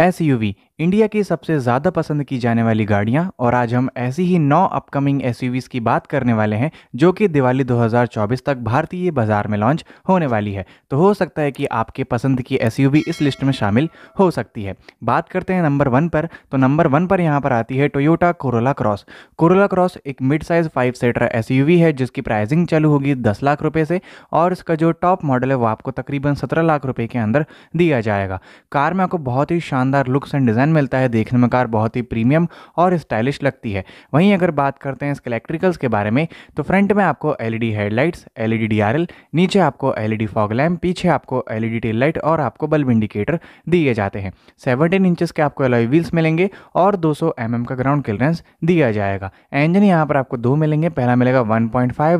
S India की सबसे ज़्यादा पसंद की जाने वाली गाड़ियाँ और आज हम ऐसी ही नौ अपकमिंग एस की बात करने वाले हैं जो कि दिवाली 2024 तक भारतीय बाजार में लॉन्च होने वाली है तो हो सकता है कि आपके पसंद की एस इस लिस्ट में शामिल हो सकती है बात करते हैं नंबर वन पर तो नंबर वन पर यहाँ पर आती है Toyota Corolla Cross Corolla Cross एक mid size five seater S है जिसकी प्राइजिंग चालू होगी दस लाख रुपये से और इसका जो टॉप मॉडल है वो आपको तकरीबन सत्रह लाख रुपये के अंदर दिया जाएगा कार में आपको बहुत ही शानदार शानदार लुक्स एंड डिज़ाइन मिलता है देखने में कार बहुत ही प्रीमियम और स्टाइलिश लगती है वहीं अगर बात करते हैं इसके इलेक्ट्रिकल्स के बारे में तो फ्रंट में आपको एल हेडलाइट्स एल ई नीचे आपको एलईडी फॉग लैम्प पीछे आपको एलईडी टेल लाइट और आपको बल्ब इंडिकेटर दिए जाते हैं सेवनटीन इंचज़ के आपको एलोई व्हील्स मिलेंगे और दो सौ का ग्राउंड क्लियरेंस दिया जाएगा इंजन यहाँ पर आपको दो मिलेंगे पहला मिलेगा वन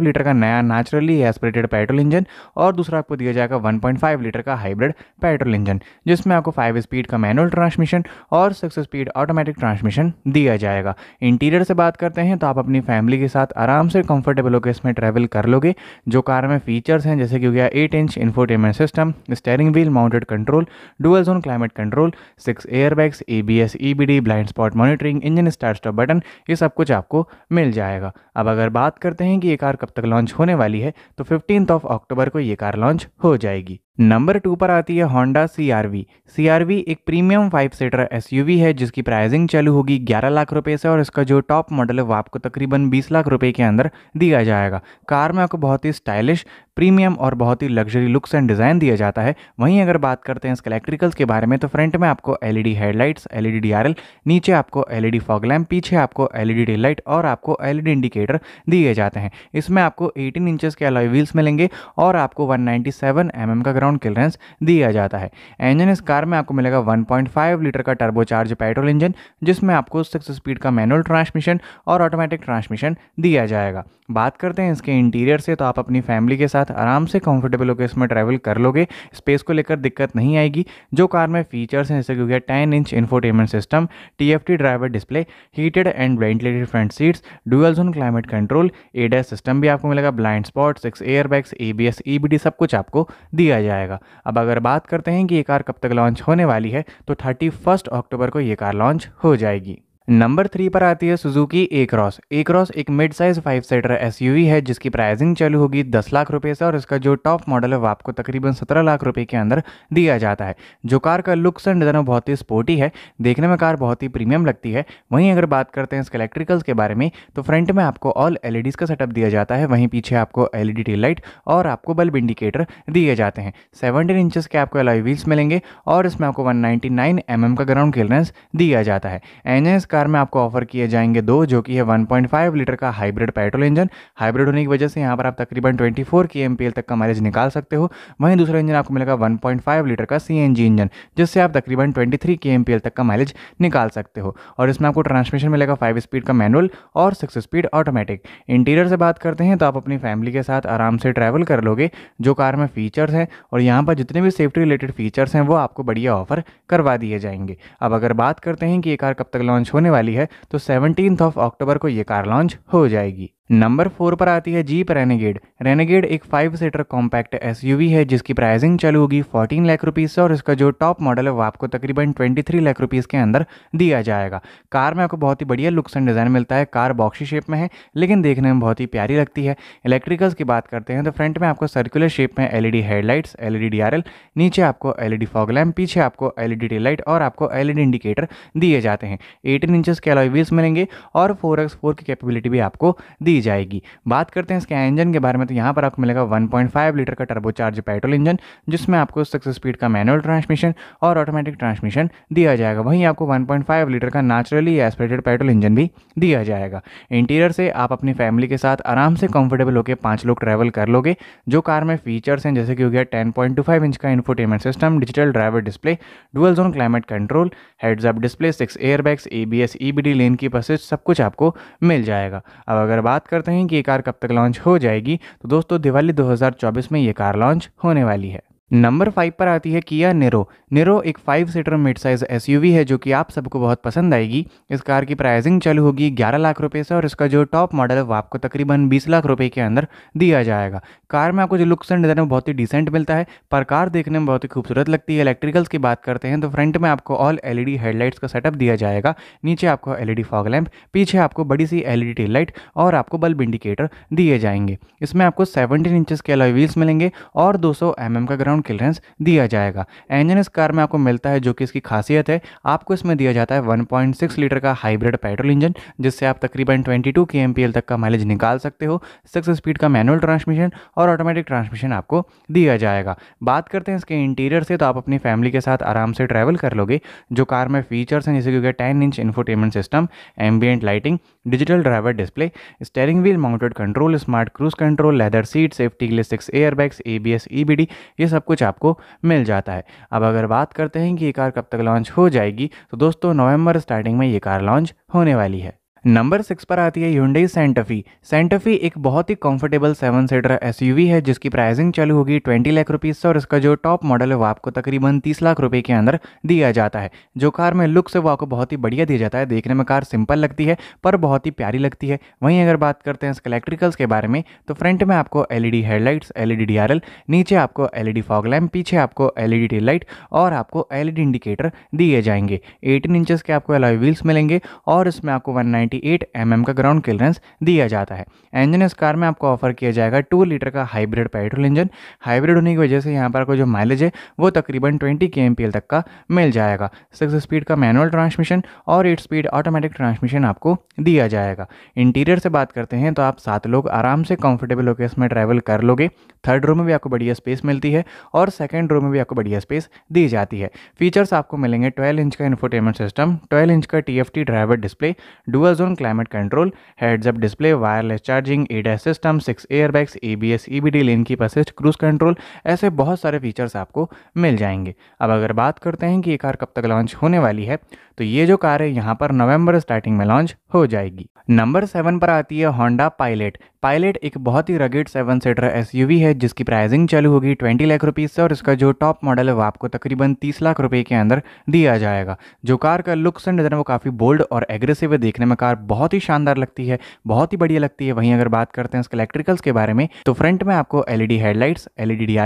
लीटर का नया नेचुरली एस्परेटेड पेट्रोल इंजन और दूसरा आपको दिया जाएगा 1.5 लीटर का हाइब्रिड पेट्रोल इंजन जिसमें आपको फाइव स्पीड का मैनुअल ट्रांसमिशन और सिक्स स्पीड ऑटोमेटिक ट्रांसमिशन दिया जाएगा इंटीरियर से बात करते हैं तो आप अपनी फैमिली के साथ आराम से कंफर्टेबल होकर इसमें ट्रैवल कर लोगे जो कार में फीचर्स हैं जैसे कि हो गया eight inch infotainment system steering wheel mounted control dual zone climate control six air bags A B S E B D blind spot monitoring engine start stop button ये सब कुछ आपको मिल जाएगा अब अगर बात करते हैं कि ये कार कब तक लॉन्च होने वाली है तो फिफ्टीन ऑफ अक्टूबर को ये कार लॉन्च हो जाएगी नंबर टू पर आती है Honda C R V C R V एक premium five seater S U V है जिसकी प्राइसिंग चालू होगी 11 लाख रुपए से और इसका जो टॉप मॉडल है वो आपको तकरीबन 20 लाख रुपए के अंदर दिया जाएगा कार में आपको बहुत ही स्टाइलिश प्रीमियम और बहुत ही लग्जरी लुक्स एंड डिज़ाइन दिया जाता है वहीं अगर बात करते हैं इसके इलेक्ट्रिकल्स के बारे में तो फ्रंट में आपको एलईडी हेडलाइट्स एलईडी डीआरएल नीचे आपको एलईडी फॉग लैम्प पीछे आपको एलईडी डी लाइट और आपको एलईडी इंडिकेटर दिए जाते हैं इसमें आपको एटीन इंचेस के अलॉय व्हील्स मिलेंगे और आपको वन नाइन्टी एम का ग्राउंड क्लियरेंस दिया जाता है इंजन इस कार में आपको मिलेगा फाइव लीटर का टर्बोचार्ज पेट्रोल इंजन जिसमें आपको सिक्स स्पीड का मैनुअल ट्रांसमिशन और ऑटोमेटिक ट्रांसमिशन दिया जाएगा बात करते हैं इसके इंटीरियर से तो आप अपनी फैमिली के साथ साथ आराम से कंफर्टेबल होकर इसमें ट्रैवल कर लोगे स्पेस को लेकर दिक्कत नहीं आएगी जो कार में फीचर्स हैं जैसे कि हो गया ten inch infotainment system T F T driver display heated and ventilated front seats dual zone climate control ADAS system भी आपको मिलेगा blind spot six air bags A B S E B D सब कुछ आपको दिया जाएगा अब अगर बात करते हैं कि ये कार कब तक लॉन्च होने वाली है तो थर्टी फर्स्ट अक्टूबर को ये कार लॉन्च हो जाएगी नंबर थ्री पर आती है Suzuki A cross A cross एक mid size five seater S है जिसकी प्राइसिंग चालू होगी दस लाख रुपये से और इसका जो टॉप मॉडल है वो आपको तकरीबन सत्रह लाख रुपये के अंदर दिया जाता है जो कार का लुक्स एंड डिज़ाइन बहुत ही स्पोर्टी है देखने में कार बहुत ही प्रीमियम लगती है वहीं अगर बात करते हैं इसके इलेक्ट्रिकल्स के बारे में तो फ्रंट में आपको ऑल एल e का सेटअप दिया जाता है वहीं पीछे आपको एल ई लाइट और आपको बल्ब इंडिकेटर दिए जाते हैं सेवनटीन इंचज के आपको एलॉय व्हील्स मिलेंगे और इसमें आपको वन नाइन्टी का ग्राउंड क्लियरेंस दिया जाता है एन का कार में आपको ऑफर किए जाएंगे दो जो कि है 1.5 लीटर का हाइब्रिड पेट्रोल इंजन हाइब्रिड होने की वजह से यहाँ पर आप तकरीबन 24 के एम तक का माइलेज निकाल सकते हो वहीं दूसरा इंजन आपको मिलेगा 1.5 लीटर का सी इंजन जिससे आप तकरीबन 23 के एम तक का माइलेज निकाल सकते हो और इसमें आपको ट्रांसमिशन मिलेगा फाइव स्पीड का मैनुअल और सिक्स स्पीड ऑटोमेटिक इंटीरियर से बात करते हैं तो आप अपनी फैमिली के साथ आराम से ट्रैवल कर लोगे जो कार में फीचर्स हैं और यहाँ पर जितने भी सेफ्टी रिलेटेड फीचर्स हैं वो आपको बढ़िया ऑफर करवा दिए जाएंगे अब अगर बात करते हैं कि ये कार कब तक लॉन्च होने होने वाली है तो सेवनटीन ऑफ अक्टूबर को ये कार लॉन्च हो जाएगी नंबर फोर पर आती है जीप रेनेगेड रेनेगेड एक फाइव सीटर कॉम्पैक्ट एसयूवी है जिसकी प्राइसिंग चालू होगी 14 लाख रुपीस से और इसका जो टॉप मॉडल है वो आपको तकरीबन 23 लाख रुपीस के अंदर दिया जाएगा कार में आपको बहुत ही बढ़िया लुक्स एंड डिज़ाइन मिलता है कार बॉक्सी शेप में है लेकिन देखने में बहुत ही प्यारी लगती है इलेक्ट्रिकल्स की बात करते हैं तो फ्रंट में आपको सर्कुलर शेप में एल हेडलाइट्स एल ई नीचे आपको एल ई फॉग पीछे आपको एल ई लाइट और आपको एल इंडिकेटर e दिए जाते हैं एटीन इंचेस के अलावा व्हील्स मिलेंगे और फोर एक्स फोर की कैपेबिलिटी भी आपको दी जाएगी बात करते हैं इसके इंजन के बारे में तो यहाँ पर आपको मिलेगा 1.5 लीटर का टर्बोचार्ज पेट्रोल इंजन जिसमें आपको सक्सेस स्पीड का मैनुअल ट्रांसमिशन और ऑटोमेटिक ट्रांसमिशन दिया जाएगा वहीं आपको वन लीटर का नेचुरली एस्पिरेटेड पेट्रोल इंजन भी दिया जाएगा इंटीरियर से आप अपनी फैमिली के साथ आराम से कंफर्टेबल होकर पाँच लोग ट्रैवल कर लोगे जो कार में फीचर्स हैं जैसे कि हो गया टेन इंच का infotainment system digital driver display dual zone climate control heads up display six airbags A B B S E lane keep बसेज सब कुछ आपको मिल जाएगा अब अगर बात करते हैं कि ये कार कब तक लॉन्च हो जाएगी तो दोस्तों दिवाली 2024 में ये कार लॉन्च होने वाली है नंबर फाइव पर आती है किया नेरो नेरो एक five seater mid size SUV है जो कि आप सबको बहुत पसंद आएगी इस कार की प्राइसिंग चालू होगी 11 लाख रुपए से और इसका जो टॉप मॉडल है वो आपको तकरीबन 20 लाख रुपए के अंदर दिया जाएगा कार में आपको जो लुक्स एंड डिज़ाइन बहुत ही डिसेंट मिलता है पर कार देखने में बहुत ही खूबसूरत लगती है इलेक्ट्रिकल्स की बात करते हैं तो फ्रंट में आपको ऑल एल हेडलाइट्स का सेटअप दिया जाएगा नीचे आपको एल ई फॉग लैम्प पीछे आपको बड़ी सी एल ई टेल लाइट और आपको बल्ब इंडिकेटर दिए जाएंगे इसमें आपको सेवनटीन इंचज़ के अलॉय व्हील्स मिलेंगे और दो सौ का ग्राउंड ग्राउंड क्लियरेंस दिया जाएगा इंजन इस कार में आपको मिलता है जो कि इसकी खासियत है आपको इसमें दिया जाता है 1.6 लीटर का हाइब्रिड पेट्रोल इंजन जिससे आप तकरीबन 22 के तक का माइलेज निकाल सकते हो सिक्स स्पीड का मैनुअल ट्रांसमिशन और ऑटोमेटिक ट्रांसमिशन आपको दिया जाएगा बात करते हैं इसके इंटीरियर से तो आप अपनी फैमिली के साथ आराम से ट्रैवल कर लोगे जो कार में फीचर्स हैं जैसे क्योंकि ten inch infotainment system ambient lighting digital driver display steering wheel mounted control smart cruise control leather seat safety के लिए सिक्स एयरबैग्स ए बी ये सब कुछ आपको मिल जाता है अब अगर बात करते हैं कि ये कार कब तक लॉन्च हो जाएगी तो दोस्तों नवंबर स्टार्टिंग में ये कार लॉन्च होने वाली है नंबर सिक्स पर आती है ह्यूडई सेंटफी सेंटफी एक बहुत ही कंफर्टेबल सेवन सीटर एसयूवी है जिसकी प्राइसिंग चालू होगी ट्वेंटी लाख रुपीज़ से और इसका जो टॉप मॉडल है वो आपको तकरीबन तीस लाख रुपए के अंदर दिया जाता है जो कार में लुक्स है वो आपको बहुत ही बढ़िया दिया जाता है देखने में कार सिंपल लगती है पर बहुत ही प्यारी लगती है वहीं अगर बात करते हैं इसके इलेक्ट्रिकल्स के बारे में तो फ्रंट में आपको L E headlights L E नीचे आपको एल ई फॉग लैम्प पीछे आपको एल ई टेल लाइट और आपको एल इंडिकेटर e दिए जाएंगे एटीन इंचज़ के आपको अलॉय व्हील्स मिलेंगे और इसमें आपको वन 48 mm का ग्राउंड क्लियरेंस दिया जाता है इंजन इस कार में आपको ऑफर किया जाएगा टू लीटर का हाइब्रिड पेट्रोल इंजन हाइब्रिड होने की वजह से यहाँ पर आपको जो माइलेज है वो तकरीबन ट्वेंटी के तक का मिल जाएगा सिक्स स्पीड का मैनुअल ट्रांसमिशन और एट स्पीड ऑटोमेटिक ट्रांसमिशन आपको दिया जाएगा इंटीरियर से बात करते हैं तो आप सात लोग आराम से कंफर्टेबल होकर इसमें ट्रैवल कर लोगे थर्ड रो में भी आपको बढ़िया स्पेस मिलती है और सेकेंड रो में भी आपको बढ़िया स्पेस दी जाती है फीचर्स आपको मिलेंगे ट्वेल्व इंच का इन्फोटेनमेंट सिस्टम ट्वेल्व इंच का T driver display dual on climate control heads up display wireless charging ADAS system six airbags B EBD lane keep assist cruise control ऐसे बहुत सारे फीचर्स आपको मिल जाएंगे अब अगर बात करते हैं कि ये कार कब तक लॉन्च होने वाली है तो ये जो कार है यहाँ पर नवंबर स्टार्टिंग में लॉन्च हो जाएगी नंबर सेवन पर आती है होंडा पायलट पायलट एक बहुत ही रगेड सेवन सीटर एस है जिसकी प्राइसिंग चालू होगी ट्वेंटी लाख रुपीज़ से और इसका जो टॉप मॉडल है वो आपको तकरीबन तीस लाख रुपए के अंदर दिया जाएगा जो कार का लुक्स एंड डिज़ाइन वो काफ़ी बोल्ड और एग्रेसिव है देखने में कार बहुत ही शानदार लगती है बहुत ही बढ़िया लगती है वहीं अगर बात करते हैं इसके इलेक्ट्रिकल्स के बारे में तो फ्रंट में आपको एलईडी हेडलाइट्स एलईडी डी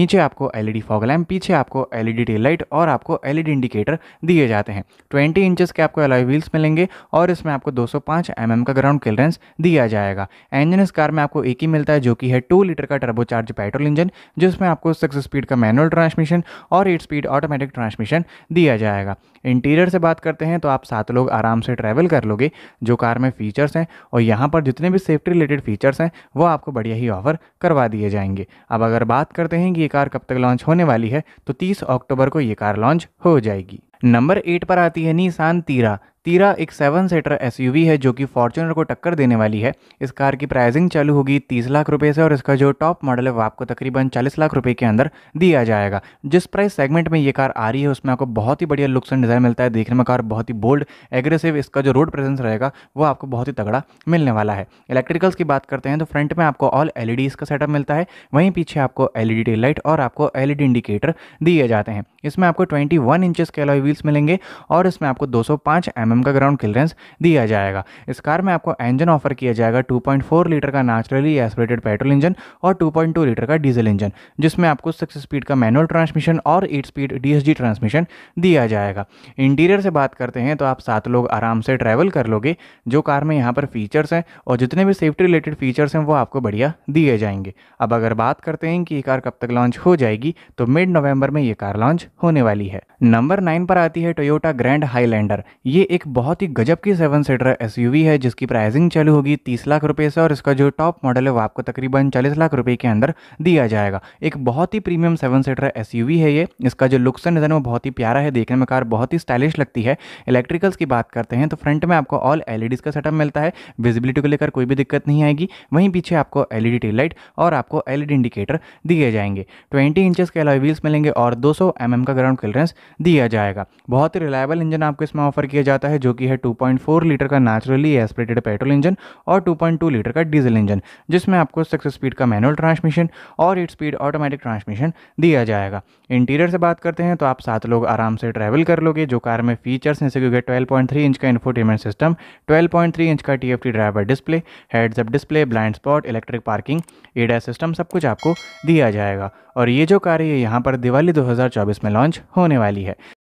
नीचे आपको एलईडी फॉगलैम पीछे आपको एलईडी टेल लाइट और आपको एलईडी इंडिकेटर दिए जाते हैं ट्वेंटी इंचज़ के आपको अलॉय व्हील्स मिलेंगे और इसमें आपको दो सौ mm का ग्राउंड क्लियरेंस दिया जाएगा इंजन इस कार में आपको एक ही मिलता है जो कि है टू लीटर का टर्बोचार्ज पेट्रोल इंजन जिसमें आपको सिक्स स्पीड का मैनुअल ट्रांसमिशन और एट स्पीड ऑटोमेटिक ट्रांसमिशन दिया जाएगा इंटीरियर से बात करते हैं तो आप सात लोग आराम से ट्रैवल कर लोगे जो कार में फीचर्स हैं और यहाँ पर जितने भी सेफ्टी रिलेटेड फीचर्स हैं वो आपको बढ़िया ही ऑफर करवा दिए जाएंगे अब अगर बात करते हैं कि ये कार कब तक लॉन्च होने वाली है तो 30 अक्टूबर को ये कार लॉन्च हो जाएगी नंबर एट पर आती है निशान तीरा तीरा एक सेवन सीटर एस है जो कि फॉर्चुनर को टक्कर देने वाली है इस कार की प्राइसिंग चालू होगी तीस लाख रुपये से और इसका जो टॉप मॉडल है वो आपको तकरीबन चालीस लाख रुपये के अंदर दिया जाएगा जिस प्राइस सेगमेंट में ये कार आ रही है उसमें आपको बहुत ही बढ़िया लुक्स एंड डिज़ाइन मिलता है देखने में कार बहुत ही बोल्ड एग्रेसिव इसका जो रोड प्रेजेंस रहेगा वो आपको बहुत ही तगड़ा मिलने वाला है इलेक्ट्रिकल्स की बात करते हैं तो फ्रंट में आपको ऑल एल इसका सेटअप मिलता है वहीं पीछे आपको एल ई लाइट और आपको एल इंडिकेटर e दिए जाते हैं इसमें आपको ट्वेंटी वन इंचज़ के अलॉय व्हील्स मिलेंगे और इसमें आपको दो सौ पाँच एम का ग्राउंड क्लियरेंस दिया जाएगा इस कार में आपको इंजन ऑफर किया जाएगा 2.4 लीटर का नेचुरली एस्पिरेटेड पेट्रोल इंजन और 2.2 लीटर का डीजल इंजन जिसमें आपको सिक्स स्पीड का मैनुअल ट्रांसमिशन और एट स्पीड डी ट्रांसमिशन दिया जाएगा इंटीरियर से बात करते हैं तो आप सात लोग आराम से ट्रैवल कर लोगे जो कार में यहाँ पर फीचर्स हैं और जितने भी सेफ्टी रिलेटेड फीचर्स हैं वो आपको बढ़िया दिए जाएंगे अब अगर बात करते हैं कि ये कार कब तक लॉन्च हो जाएगी तो मिड नवंबर में ये कार लॉन्च होने वाली है नंबर नाइन पर आती है टोयोटा ग्रैंड हाईलैंडर ये एक बहुत ही गजब की सेवन सीटर एस है जिसकी प्राइसिंग चालू होगी तीस लाख रुपये से और इसका जो टॉप मॉडल है वो आपको तकरीबन चालीस लाख रुपये के अंदर दिया जाएगा एक बहुत ही प्रीमियम सेवन सीटर एस है ये इसका जो लुक्स एंड वो बहुत ही प्यारा है देखने में कार बहुत ही स्टाइलिश लगती है इलेक्ट्रिकल्स की बात करते हैं तो फ्रंट में आपको ऑल एल e का सेटअप मिलता है विजिबिलिटी को लेकर कोई भी दिक्कत नहीं आएगी वहीं पीछे आपको एल ई टेल लाइट और आपको एल इंडिकेटर e दिए जाएंगे ट्वेंटी इंचज़ के अलावा व्हील्स मिलेंगे और दो सौ का ग्राउंड क्लियरेंस दिया जाएगा बहुत ही रिलायबल इंजन आपको इसमें ऑफर किया जाता है आता है जो कि है 2.4 लीटर का नेचुरली एस्पिरेटेड पेट्रोल इंजन और 2.2 लीटर का डीजल इंजन जिसमें आपको सिक्स स्पीड का मैनुअल ट्रांसमिशन और एट स्पीड ऑटोमेटिक ट्रांसमिशन दिया जाएगा इंटीरियर से बात करते हैं तो आप सात लोग आराम से ट्रैवल कर लोगे जो कार में फीचर्स हैं क्योंकि ट्वेल्व पॉइंट थ्री इंच का infotainment system twelve point three inch का T F T driver display heads up display blind spot electric parking एडा सिस्टम सब कुछ आपको दिया जाएगा और ये जो कार है यहाँ पर दिवाली 2024 में लॉन्च होने वाली है